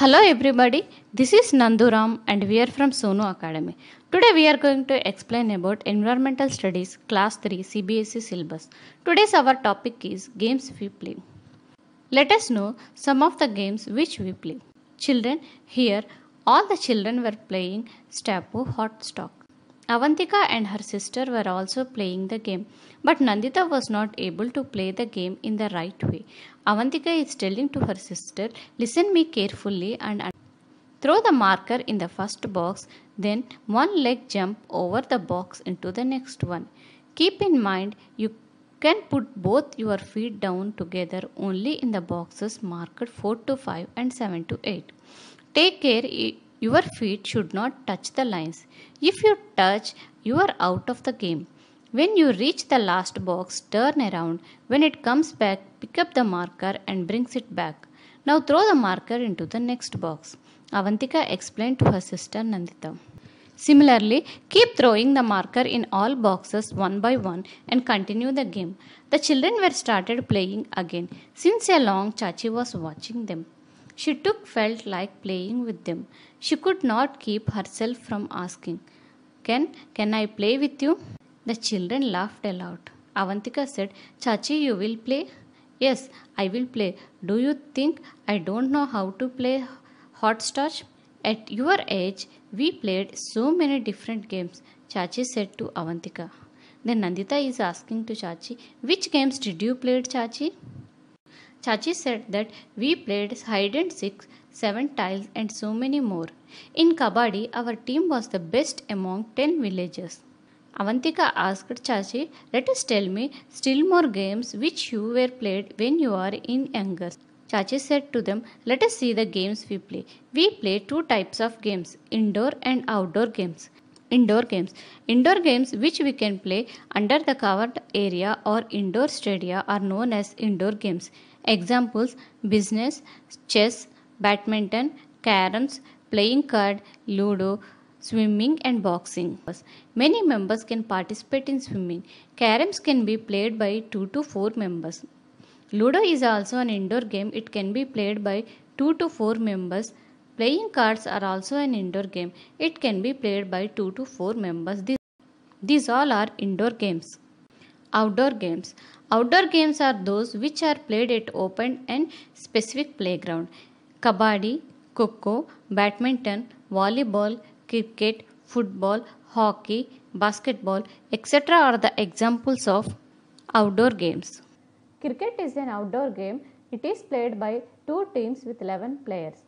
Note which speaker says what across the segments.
Speaker 1: Hello everybody, this is Nanduram and we are from Sonu Academy. Today we are going to explain about Environmental Studies Class 3 CBSE syllabus. Today's our topic is games we play. Let us know some of the games which we play. Children, here all the children were playing Stapo Hot Stock. Avantika and her sister were also playing the game, but Nandita was not able to play the game in the right way. Avantika is telling to her sister, Listen me carefully and Throw the marker in the first box, then one leg jump over the box into the next one. Keep in mind you can put both your feet down together only in the boxes marked 4 to 5 and 7 to 8. Take care your feet should not touch the lines. If you touch, you are out of the game. When you reach the last box, turn around. When it comes back, pick up the marker and brings it back. Now throw the marker into the next box. Avantika explained to her sister Nandita. Similarly, keep throwing the marker in all boxes one by one and continue the game. The children were started playing again since a long Chachi was watching them. She took felt like playing with them. She could not keep herself from asking, Can can I play with you? The children laughed aloud. Avantika said, Chachi, you will play? Yes, I will play. Do you think I don't know how to play hot starch?" At your age, we played so many different games, Chachi said to Avantika. Then Nandita is asking to Chachi, Which games did you play, Chachi? Chachi said that we played hide and seek, seven tiles, and so many more. In kabadi, our team was the best among 10 villages. Avantika asked Chachi, Let us tell me still more games which you were played when you are in younger. Chachi said to them, Let us see the games we play. We play two types of games indoor and outdoor games. Indoor games. Indoor games which we can play under the covered area or indoor stadia are known as indoor games. Examples business, chess, badminton, caroms, playing card, ludo, swimming and boxing. Many members can participate in swimming. Caroms can be played by 2 to 4 members. Ludo is also an indoor game. It can be played by 2 to 4 members Playing cards are also an indoor game. It can be played by 2 to 4 members. These all are indoor games. Outdoor games. Outdoor games are those which are played at open and specific playground. Kabaddi, Coco, badminton, volleyball, cricket, football, hockey, basketball, etc. are the examples of outdoor games. Cricket is an outdoor game. It is played by two teams with 11 players.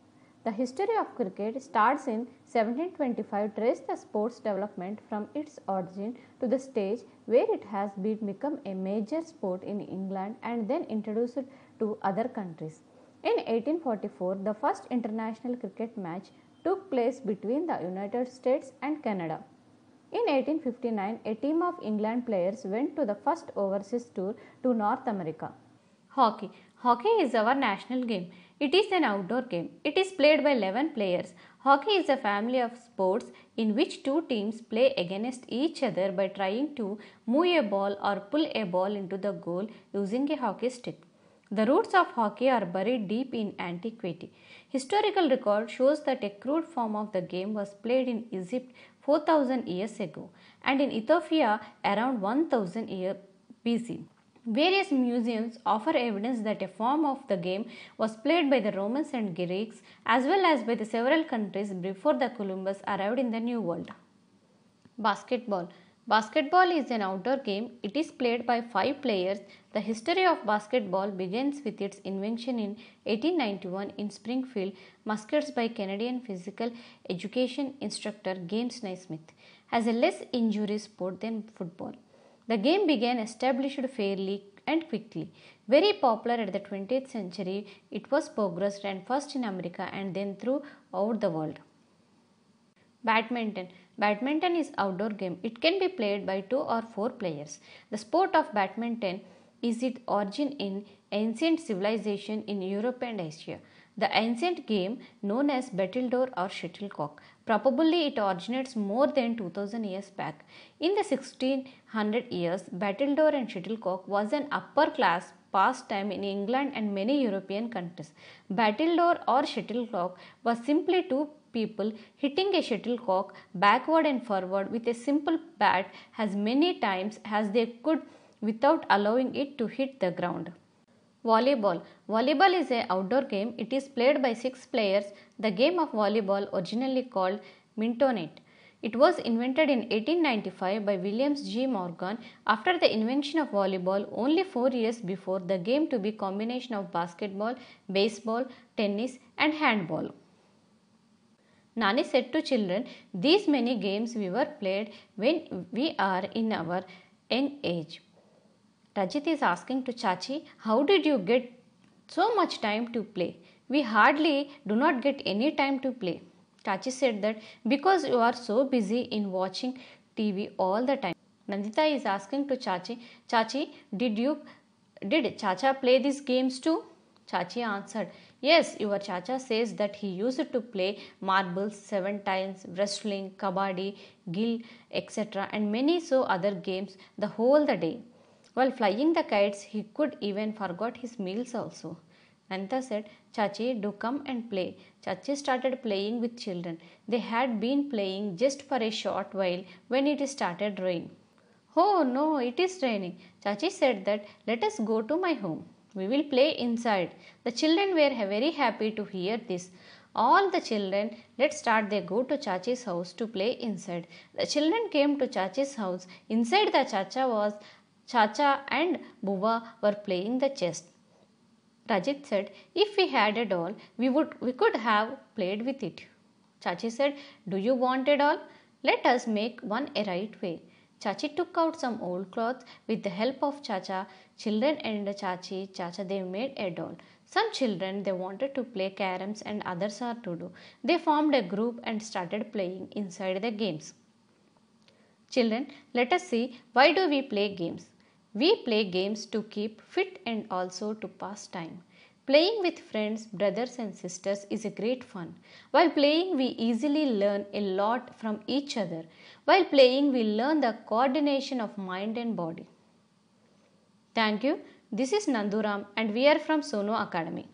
Speaker 1: The history of cricket starts in 1725 trace the sport's development from its origin to the stage where it has become a major sport in England and then introduced to other countries. In 1844, the first international cricket match took place between the United States and Canada. In 1859, a team of England players went to the first overseas tour to North America. Hockey. Hockey is our national game. It is an outdoor game. It is played by 11 players. Hockey is a family of sports in which two teams play against each other by trying to move a ball or pull a ball into the goal using a hockey stick. The roots of hockey are buried deep in antiquity. Historical record shows that a crude form of the game was played in Egypt 4000 years ago and in Ethiopia around 1000 years BC. Various museums offer evidence that a form of the game was played by the Romans and Greeks as well as by the several countries before the Columbus arrived in the New World. Basketball Basketball is an outdoor game. It is played by five players. The history of basketball begins with its invention in 1891 in Springfield, Muskets by Canadian physical education instructor James Naismith, as a less injury sport than football. The game began established fairly and quickly. Very popular at the 20th century, it was progressed and first in America and then throughout the world. Badminton. Badminton is outdoor game. It can be played by two or four players. The sport of badminton is its origin in ancient civilization in Europe and Asia. The ancient game known as battledore or shuttlecock probably it originates more than 2000 years back. In the 1600 years, battledore and shuttlecock was an upper class pastime in England and many European countries. Battledore or shuttlecock was simply two people hitting a shuttlecock backward and forward with a simple bat as many times as they could without allowing it to hit the ground. Volleyball. Volleyball is an outdoor game. It is played by six players. The game of volleyball, originally called mintonette, it was invented in 1895 by Williams G. Morgan. After the invention of volleyball, only four years before, the game to be combination of basketball, baseball, tennis, and handball. Nani said to children, these many games we were played when we are in our young age. Rajit is asking to Chachi, How did you get so much time to play? We hardly do not get any time to play. Chachi said that because you are so busy in watching TV all the time. Nandita is asking to Chachi, Chachi, did you did Chacha play these games too? Chachi answered, Yes, your Chacha says that he used to play marbles seven times, wrestling, kabaddi, gill, etc., and many so other games the whole the day. While flying the kites, he could even forgot his meals also. Nanta said, Chachi, do come and play. Chachi started playing with children. They had been playing just for a short while when it started raining. Oh no, it is raining. Chachi said that, let us go to my home. We will play inside. The children were very happy to hear this. All the children, let's start, they go to Chachi's house to play inside. The children came to Chachi's house. Inside the Chacha was Chacha and Bhuva were playing the chess. Rajit said, If we had a doll, we, would, we could have played with it. Chachi said, Do you want a doll? Let us make one a right way. Chachi took out some old clothes with the help of Chacha. Children and Chachi, Chacha, they made a doll. Some children they wanted to play caroms and others are to do. They formed a group and started playing inside the games. Children, let us see why do we play games? We play games to keep fit and also to pass time. Playing with friends, brothers and sisters is a great fun. While playing, we easily learn a lot from each other. While playing, we learn the coordination of mind and body. Thank you. This is Nanduram and we are from Sono Academy.